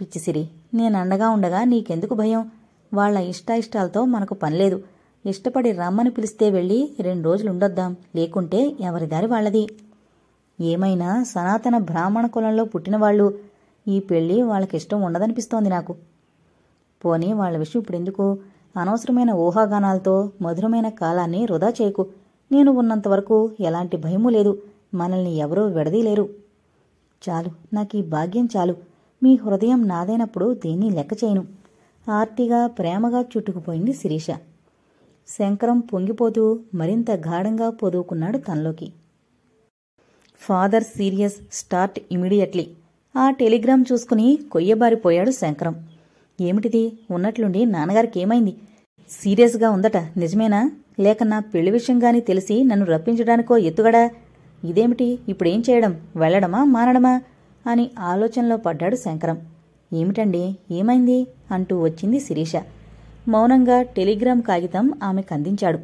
పిచ్చిసిరి నేను అండగా ఉండగా నీకెందుకు భయం వాళ్ల ఇష్టాయిష్టాలతో మనకు పనిలేదు ఇష్టపడి రమ్మని పిలిస్తే వెళ్ళి రెండు రోజులు ఉండొద్దాం లేకుంటే ఎవరిదారి వాళ్ళది ఏమైనా సనాతన బ్రాహ్మణ కులంలో పుట్టినవాళ్ళు ఈ పెళ్ళి వాళ్ళకిష్టం ఉండదనిపిస్తోంది నాకు పోనీ వాళ్ళ విషయం ఇప్పుడెందుకు అనవసరమైన ఊహాగానాలతో మధురమైన కాలాన్ని వృధా చేయకు నేను ఉన్నంత వరకు ఎలాంటి భయమూ లేదు మనల్ని ఎవరూ విడదీలేరు చాలు నాకు ఈ భాగ్యం చాలు మీ హృదయం నాదైనప్పుడు దేన్ని లెక్క చేయను ఆర్తిగా ప్రేమగా చుట్టుకుపోయింది శిరీష శంకరం పొంగిపోతూ మరింత గాఢంగా పొదువుకున్నాడు తనలోకి ఫాదర్ సీరియస్ స్టార్ట్ ఇమీడియట్లీ ఆ టెలిగ్రామ్ చూసుకుని కొయ్యబారిపోయాడు శంకరం ఏమిటిది ఉన్నట్లుండి నాన్నగారికి ఏమైంది సీరియస్గా ఉందట నిజమేనా లేక నా పెళ్లి విషయం గాని తెలిసి నన్ను రప్పించడానికో ఎత్తుగడా ఇదేమిటి ఇప్పుడేం చేయడం వెళ్ళడమా మానడమా అని ఆలోచనలో పడ్డాడు శంకరం ఏమిటండి ఏమైంది అంటూ వచ్చింది శిరీష మౌనంగా టెలిగ్రామ్ కాగితం ఆమెకు అందించాడు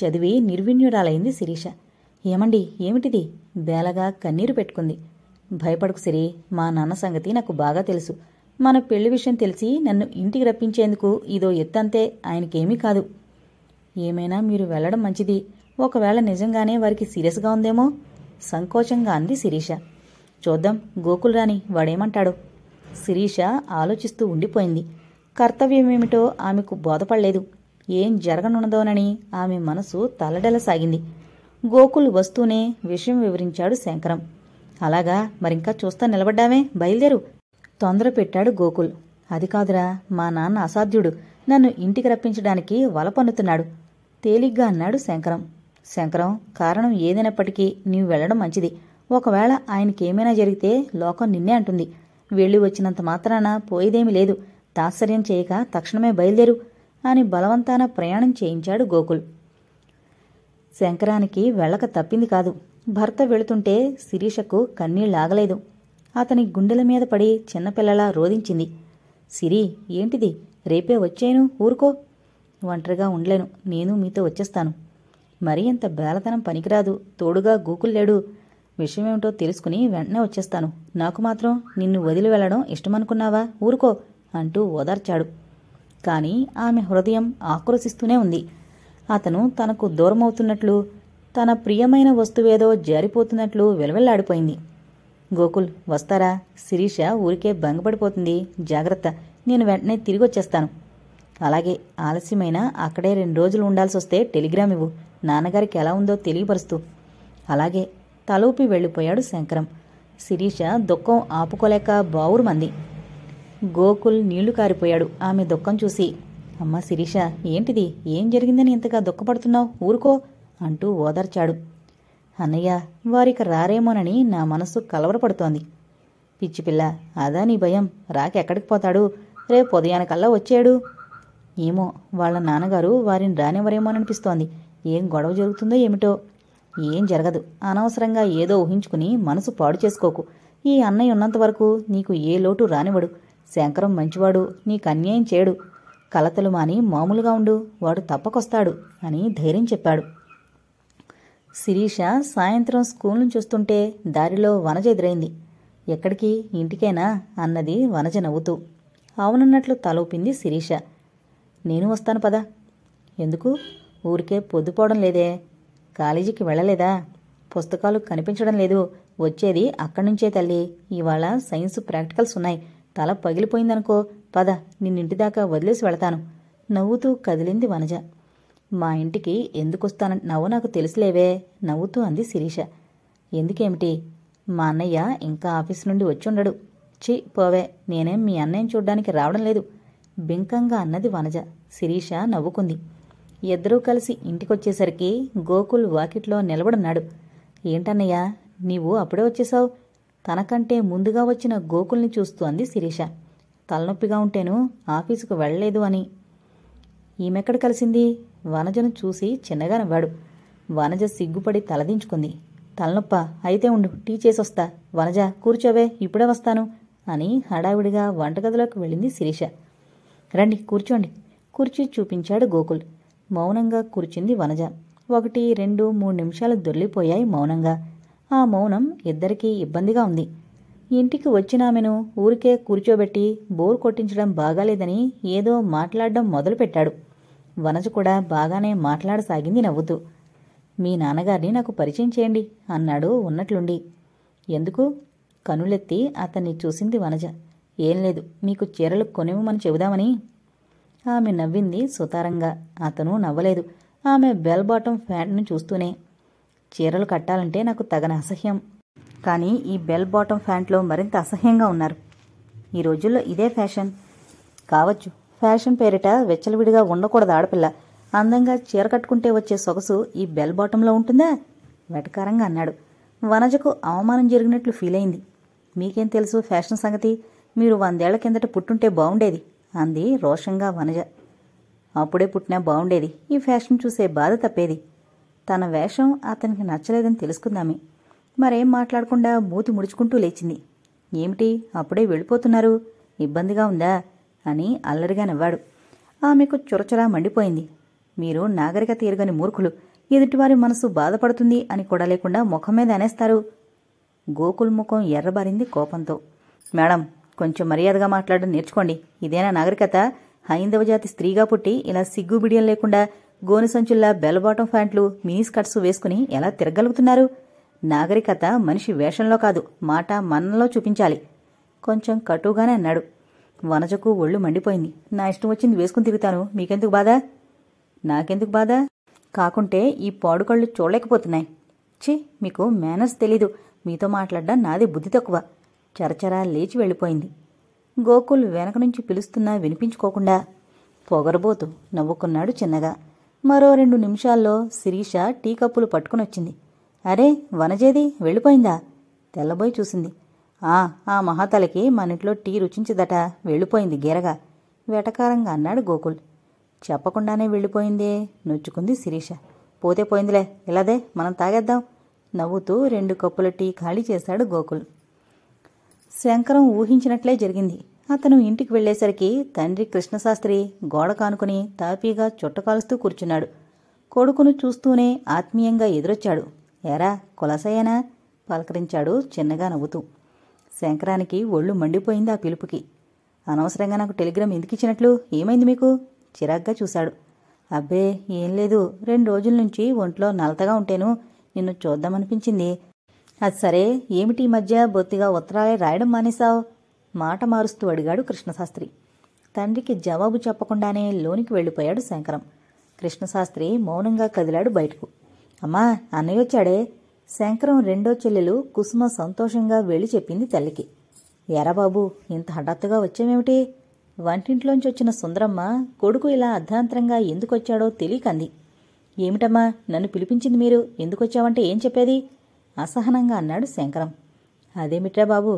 చదివి నిర్విణ్యురాలైంది శిరీష ఏమండి ఏమిటిది బేలగా కన్నీరు పెట్టుకుంది భయపడకు సిరి మా నాన్న సంగతి నాకు బాగా తెలుసు మన పెళ్లి విషయం తెలిసి నన్ను ఇంటికి రప్పించేందుకు ఇదో ఎత్తంతే ఆయనకేమీ కాదు ఏమైనా మీరు వెళ్లడం మంచిది ఒకవేళ నిజంగానే వారికి సీరియస్గా ఉందేమో సంకోచంగా అంది శిరీష చూద్దాం గోకులరాణి వాడేమంటాడో శిరీష ఆలోచిస్తూ ఉండిపోయింది కర్తవ్యమేమిటో ఆమెకు బోధపడలేదు ఏం జరగనున్నదోనని ఆమె మనసు సాగింది గోకుల్ వస్తూనే విషయం వివరించాడు శంకరం అలాగా మరింకా చూస్తా నిలబడ్డామే బయలుదేరు తొందర పెట్టాడు గోకుల్ అది కాదురా మా నాన్న అసాధ్యుడు నన్ను ఇంటికి రప్పించడానికి వల పన్నుతున్నాడు తేలిగ్గా అన్నాడు శంకరం శంకరం కారణం ఏదైనప్పటికీ నీవు వెళ్లడం మంచిది ఒకవేళ ఆయనకి ఏమైనా జరిగితే లోకం నిన్నే అంటుంది వెళ్ళి వచ్చినంత మాత్రాన పోయేదేమీ లేదు తాత్సర్యం చేయక తక్షణమే బయలుదేరు అని బలవంతాన ప్రయాణం చేయించాడు గోకుల్ శంకరానికి వెళ్ళక తప్పింది కాదు భర్త వెళుతుంటే శిరీషకు కన్నీళ్ళాగలేదు అతని గుండెల మీద పడి చిన్నపిల్లలా రోధించింది సిరి ఏంటిది రేపే వచ్చేను ఊరుకో ఒంటరిగా ఉండలేను నేను మీతో వచ్చేస్తాను మరీ ఎంత బేలతనం పనికిరాదు తోడుగా గూకుల్లేడు విషయం ఏమిటో తెలుసుకుని వెంటనే వచ్చేస్తాను నాకు మాత్రం నిన్ను వదిలి వెళ్ళడం ఇష్టమనుకున్నావా ఊరుకో అంటూ ఓదార్చాడు కానీ ఆమె హృదయం ఆక్రోశిస్తూనే ఉంది అతను తనకు దూరమవుతున్నట్లు తన ప్రియమైన వస్తువేదో జారిపోతున్నట్లు వెలవెల్లాడిపోయింది గోకుల్ వస్తారా శిరీష ఊరికే భంగపడిపోతుంది జాగ్రత్త నేను వెంటనే తిరిగి వచ్చేస్తాను అలాగే ఆలస్యమైన అక్కడే రెండు రోజులు ఉండాల్సి వస్తే టెలిగ్రామ్ ఇవ్వు నాన్నగారికి ఎలా ఉందో తెలియపరుస్తూ అలాగే తలూపి వెళ్ళిపోయాడు శంకరం శిరీష దుఃఖం ఆపుకోలేక బావురు మంది గోకుల్ నీళ్లు కారిపోయాడు ఆమె దుఃఖం చూసి అమ్మ శిరీష ఏంటిది ఏం జరిగిందని ఇంతగా దుఃఖపడుతున్నావు ఊరుకో అంటూ ఓదార్చాడు అన్నయ్య వారికి రారేమోనని నా మనసు కలవరపడుతోంది పిచ్చిపిల్ల అదా నీ భయం రాకెక్కడికి పోతాడు రేపు ఉదయానికల్లా వచ్చాడు ఏమో వాళ్ళ నాన్నగారు వారిని రానివ్వరేమోననిపిస్తోంది ఏం గొడవ జరుగుతుందో ఏమిటో ఏం జరగదు అనవసరంగా ఏదో ఊహించుకుని మనసు పాడు చేసుకోకు ఈ అన్నయ్య ఉన్నంతవరకు నీకు ఏ లోటు రానివడు శంకరం మంచివాడు నీకు అన్యాయం చేయడు కలతలు మాని మామూలుగా ఉండు వాడు తప్పకొస్తాడు అని ధైర్యం చెప్పాడు శిరీష సాయంత్రం స్కూల్ నుంచి వస్తుంటే దారిలో వనజ ఎదురైంది ఎక్కడికి ఇంటికేనా అన్నది వనజ నవ్వుతూ అవునన్నట్లు తలూపింది శిరీష నేను వస్తాను పదా ఎందుకు ఊరికే పొద్దుపోవడం లేదే కాలేజీకి వెళ్ళలేదా పుస్తకాలు కనిపించడం లేదు వచ్చేది అక్కడి నుంచే తల్లి ఇవాళ సైన్స్ ప్రాక్టికల్స్ ఉన్నాయి తల పగిలిపోయిందనుకో పద నిన్నింటిదాకా దాకా వదిలేసి వెళతాను నవ్వుతూ కదిలింది వనజ మా ఇంటికి నవ్వు నాకు తెలుసులేవే నవ్వుతూ అంది శిరీష ఎందుకేమిటి మా అన్నయ్య ఇంకా ఆఫీస్ నుండి వచ్చి ఉండడు చి పోవే నేనేం మీ అన్నయ్యని చూడ్డానికి రావడం లేదు బింకంగా అన్నది వనజ శిరీష నవ్వుకుంది ఇద్దరూ కలిసి ఇంటికొచ్చేసరికి గోకుల్ వాకిట్లో నిలబడున్నాడు ఏంటన్నయ్యా నీవు అప్పుడే వచ్చేశావు తనకంటే ముందుగా వచ్చిన గోకుల్ని చూస్తూ అంది శిరీష తలనొప్పిగా ఉంటేను ఆఫీసుకు వెళ్ళలేదు అని ఈమెక్కడ కలిసింది వనజను చూసి చిన్నగా నవ్వాడు వనజ సిగ్గుపడి తలదించుకుంది తలనొప్ప అయితే ఉండు టీ చేసొస్తా వనజ కూర్చోవే ఇప్పుడే వస్తాను అని హడావిడిగా వంటగదిలోకి వెళ్ళింది శిరీష రండి కూర్చోండి కుర్చీ చూపించాడు గోకుల్ మౌనంగా కూర్చుంది వనజ ఒకటి రెండు మూడు నిమిషాలు దొర్లిపోయాయి మౌనంగా ఆ మౌనం ఇద్దరికీ ఇబ్బందిగా ఉంది ఇంటికి వచ్చినామెను ఊరికే కూర్చోబెట్టి బోర్ కొట్టించడం బాగాలేదని ఏదో మాట్లాడడం మొదలుపెట్టాడు వనజ కూడా బాగానే మాట్లాడసాగింది నవ్వుతూ మీ నాన్నగారిని నాకు పరిచయం చేయండి అన్నాడు ఉన్నట్లుండి ఎందుకు కనులెత్తి అతన్ని చూసింది వనజ ఏం లేదు మీకు చీరలు కొనివ్వమని చెబుదామని ఆమె నవ్వింది సుతారంగా అతను నవ్వలేదు ఆమె బెల్ బాటమ్ ఫ్యాంట్ను చూస్తూనే చీరలు కట్టాలంటే నాకు తగన అసహ్యం కానీ ఈ బెల్ బాటమ్ ప్యాంట్లో మరింత అసహ్యంగా ఉన్నారు ఈ రోజుల్లో ఇదే ఫ్యాషన్ కావచ్చు ఫ్యాషన్ పేరిట వెచ్చలవిడిగా ఉండకూడదు ఆడపిల్ల అందంగా చీర కట్టుకుంటే వచ్చే సొగసు ఈ బెల్ బాటంలో ఉంటుందా వెటకారంగా అన్నాడు వనజకు అవమానం జరిగినట్లు ఫీల్ అయింది మీకేం తెలుసు ఫ్యాషన్ సంగతి మీరు వందేళ్ల కిందట పుట్టుంటే బాగుండేది అంది రోషంగా వనజ అప్పుడే పుట్టినా బాగుండేది ఈ ఫ్యాషన్ చూసే బాధ తప్పేది తన వేషం అతనికి నచ్చలేదని తెలుసుకుందామే మరేం మాట్లాడకుండా మూతి ముడుచుకుంటూ లేచింది ఏమిటి అప్పుడే వెళ్ళిపోతున్నారు ఇబ్బందిగా ఉందా అని అల్లరిగా నవ్వాడు ఆమెకు చురచురా మండిపోయింది మీరు నాగరిక తీరుగని మూర్ఖులు ఎదుటివారి మనసు బాధపడుతుంది అని కూడా లేకుండా ముఖం మీద అనేస్తారు గోకుల్ ముఖం ఎర్రబారింది కోపంతో మేడం కొంచెం మర్యాదగా మాట్లాడడం నేర్చుకోండి ఇదేనా నాగరికత హైందవ జాతి స్త్రీగా పుట్టి ఇలా సిగ్గు బిడియం లేకుండా గోను సంచుల్లా బెల్బాటం ప్యాంట్లు మినీ స్కర్ట్స్ వేసుకుని ఎలా తిరగలుగుతున్నారు నాగరికత మనిషి వేషంలో కాదు మాట మనంలో చూపించాలి కొంచెం కటుగానే అన్నాడు వనజకు ఒళ్ళు మండిపోయింది నా ఇష్టం వచ్చింది వేసుకుని తిరుగుతాను మీకెందుకు బాధ నాకెందుకు బాధ కాకుంటే ఈ పాడుకళ్ళు చూడలేకపోతున్నాయి ఛీ మీకు మేనర్స్ తెలీదు మీతో మాట్లాడడం నాది బుద్ధి తక్కువ చరచరా లేచి వెళ్ళిపోయింది గోకుల్ వెనక నుంచి పిలుస్తున్నా వినిపించుకోకుండా పొగరబోతు నవ్వుకున్నాడు చిన్నగా మరో రెండు నిమిషాల్లో శిరీష టీ కప్పులు పట్టుకునొచ్చింది అరే వనజేది వెళ్ళిపోయిందా తెల్లబోయి చూసింది ఆ ఆ మహాతలకి మనింట్లో టీ రుచించిదట వెళ్ళిపోయింది గెరగా వెటకారంగా అన్నాడు గోకుల్ చెప్పకుండానే వెళ్ళిపోయిందే నొచ్చుకుంది శిరీష పోతే పోయిందిలే ఇలాదే మనం తాగేద్దాం నవ్వుతూ రెండు కప్పుల టీ ఖాళీ చేశాడు గోకుల్ శంకరం ఊహించినట్లే జరిగింది అతను ఇంటికి వెళ్లేసరికి తండ్రి కృష్ణశాస్త్రి గోడ కానుకుని తాపీగా చుట్టకాలుస్తూ కూర్చున్నాడు కొడుకును చూస్తూనే ఆత్మీయంగా ఎదురొచ్చాడు ఎరా కులసయ్యనా పలకరించాడు చిన్నగా నవ్వుతూ శంకరానికి ఒళ్ళు మండిపోయింది ఆ పిలుపుకి అనవసరంగా నాకు టెలిగ్రామ్ ఎందుకు ఇచ్చినట్లు ఏమైంది మీకు చిరాగ్గా చూశాడు అబ్బే ఏం లేదు రెండు రోజుల నుంచి ఒంట్లో నలతగా ఉంటేను నిన్ను చూద్దామనిపించింది అది సరే ఏమిటి మధ్య బొత్తిగా ఉత్తరాలే రాయడం మానేశావు మాట మారుస్తూ అడిగాడు కృష్ణశాస్త్రి తండ్రికి జవాబు చెప్పకుండానే లోనికి వెళ్ళిపోయాడు శంకరం కృష్ణశాస్త్రి మౌనంగా కదిలాడు బయటకు అమ్మా అన్నయ్య వచ్చాడే శంకరం రెండో చెల్లెలు కుసుమ సంతోషంగా వెళ్ళి చెప్పింది తల్లికి ఎరబాబు ఇంత హఠాత్తుగా వచ్చామేమిటి వంటింట్లోంచి వచ్చిన సుందరమ్మ కొడుకు ఇలా అర్ధాంతరంగా ఎందుకొచ్చాడో తెలియకంది ఏమిటమ్మా నన్ను పిలిపించింది మీరు ఎందుకొచ్చావంటే ఏం చెప్పేది అసహనంగా అన్నాడు శంకరం అదేమిట్రా బాబు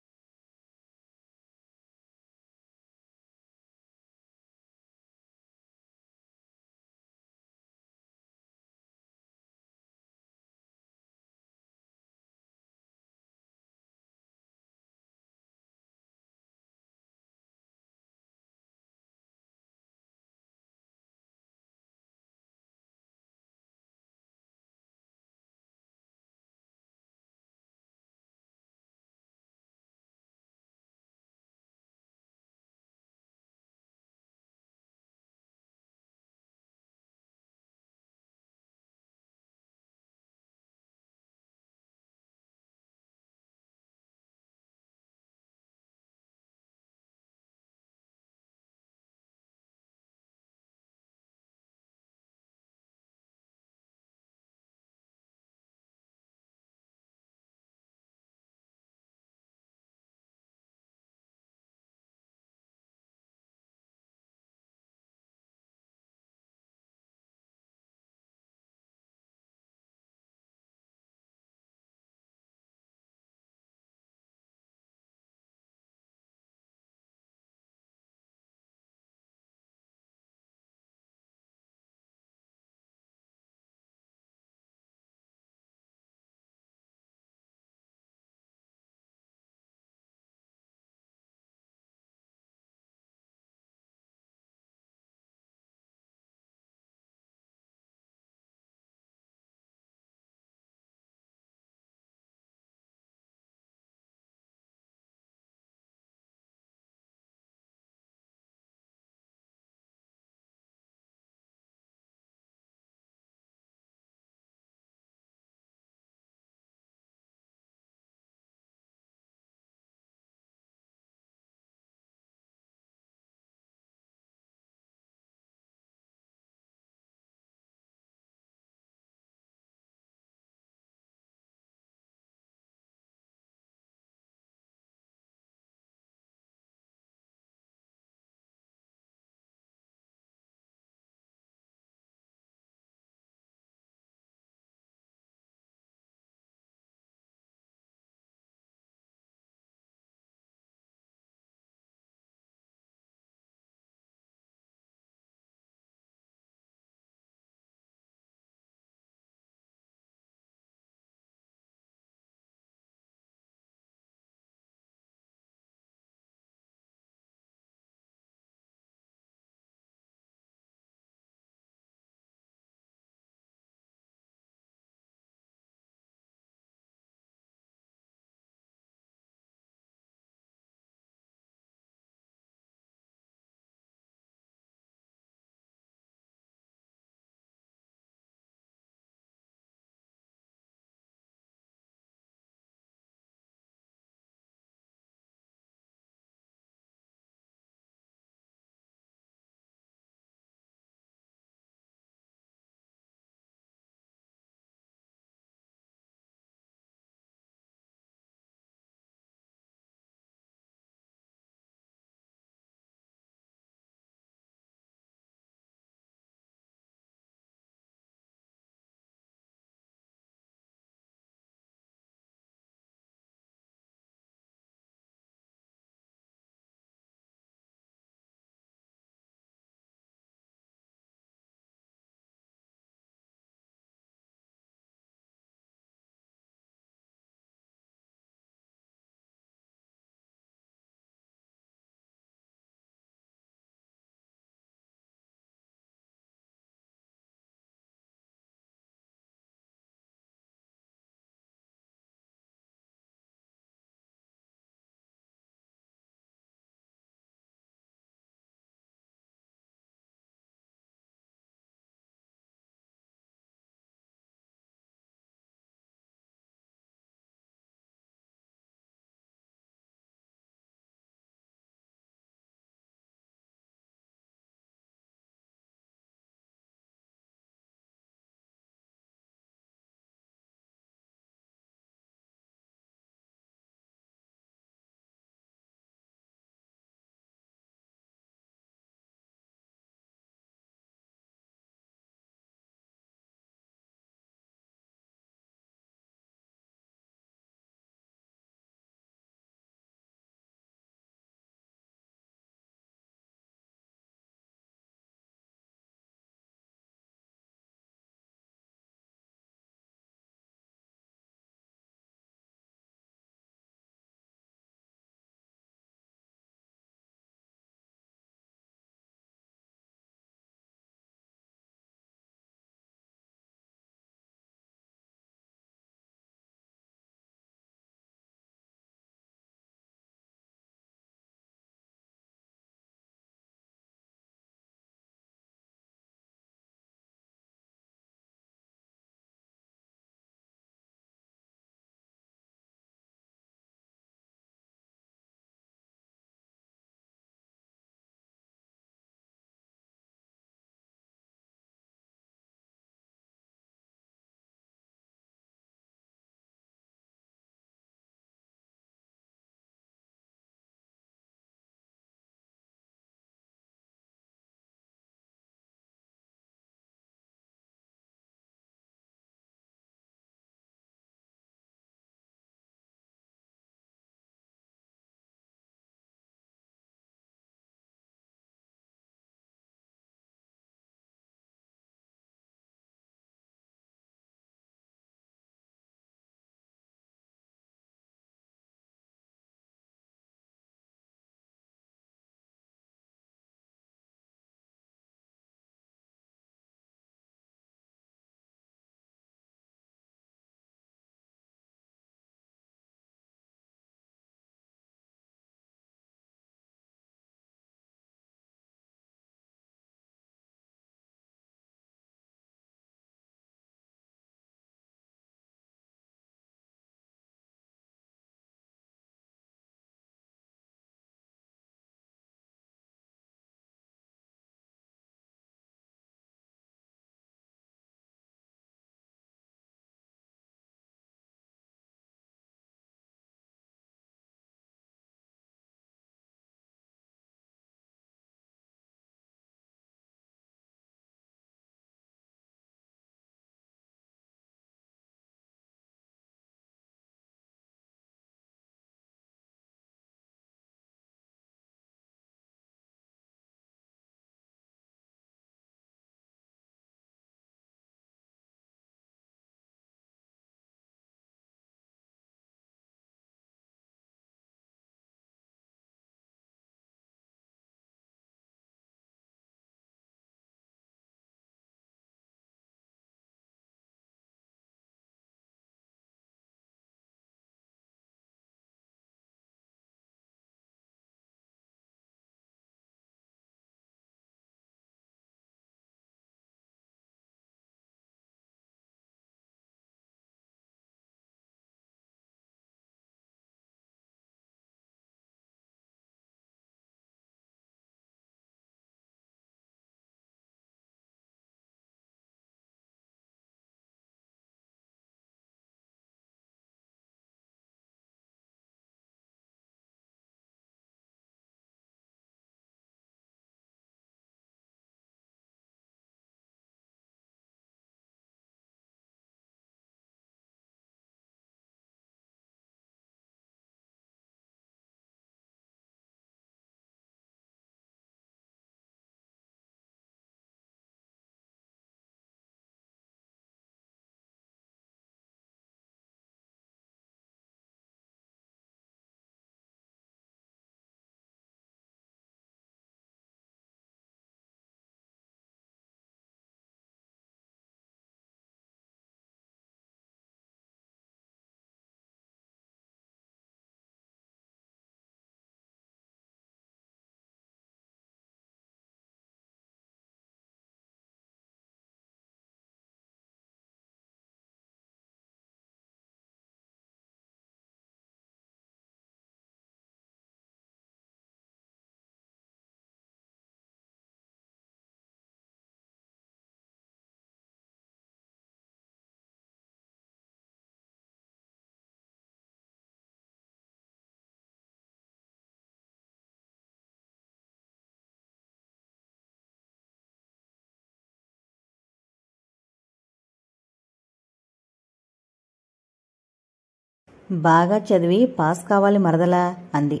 బాగా చదివి పాస్ కావాలి మరదలా అంది